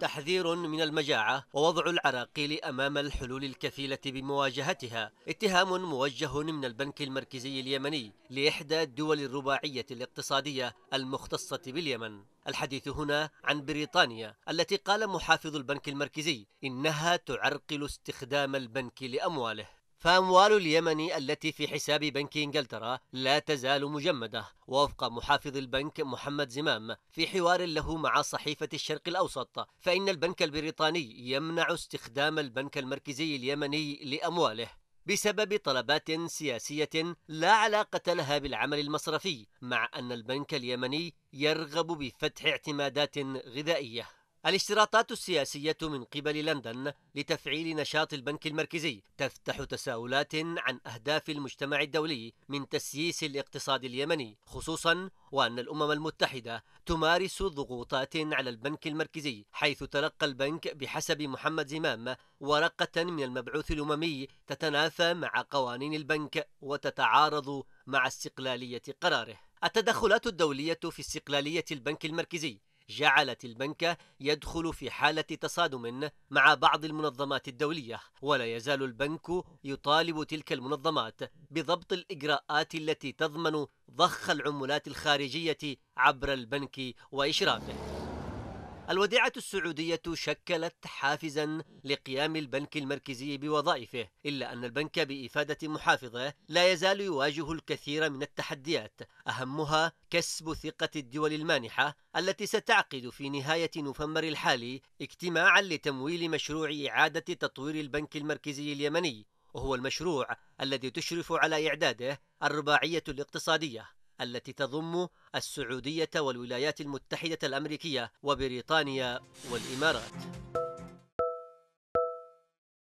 تحذير من المجاعة ووضع العراقيل أمام الحلول الكفيلة بمواجهتها اتهام موجه من البنك المركزي اليمني لإحدى الدول الرباعية الاقتصادية المختصة باليمن الحديث هنا عن بريطانيا التي قال محافظ البنك المركزي إنها تعرقل استخدام البنك لأمواله فأموال اليمن التي في حساب بنك إنجلترا لا تزال مجمدة ووفق محافظ البنك محمد زمام في حوار له مع صحيفة الشرق الأوسط فإن البنك البريطاني يمنع استخدام البنك المركزي اليمني لأمواله بسبب طلبات سياسية لا علاقة لها بالعمل المصرفي مع أن البنك اليمني يرغب بفتح اعتمادات غذائية الاشتراطات السياسية من قبل لندن لتفعيل نشاط البنك المركزي تفتح تساؤلات عن أهداف المجتمع الدولي من تسييس الاقتصاد اليمني خصوصا وأن الأمم المتحدة تمارس ضغوطات على البنك المركزي حيث تلقى البنك بحسب محمد زمام ورقة من المبعوث الأممي تتنافى مع قوانين البنك وتتعارض مع استقلالية قراره التدخلات الدولية في استقلالية البنك المركزي جعلت البنك يدخل في حالة تصادم مع بعض المنظمات الدولية ولا يزال البنك يطالب تلك المنظمات بضبط الإجراءات التي تضمن ضخ العملات الخارجية عبر البنك وإشرافه الوديعة السعودية شكلت حافزا لقيام البنك المركزي بوظائفه، إلا أن البنك بإفادة محافظه لا يزال يواجه الكثير من التحديات، أهمها كسب ثقة الدول المانحة التي ستعقد في نهاية نوفمبر الحالي اجتماعا لتمويل مشروع إعادة تطوير البنك المركزي اليمني، وهو المشروع الذي تشرف على إعداده الرباعية الاقتصادية. التي تضم السعودية والولايات المتحدة الأمريكية وبريطانيا والإمارات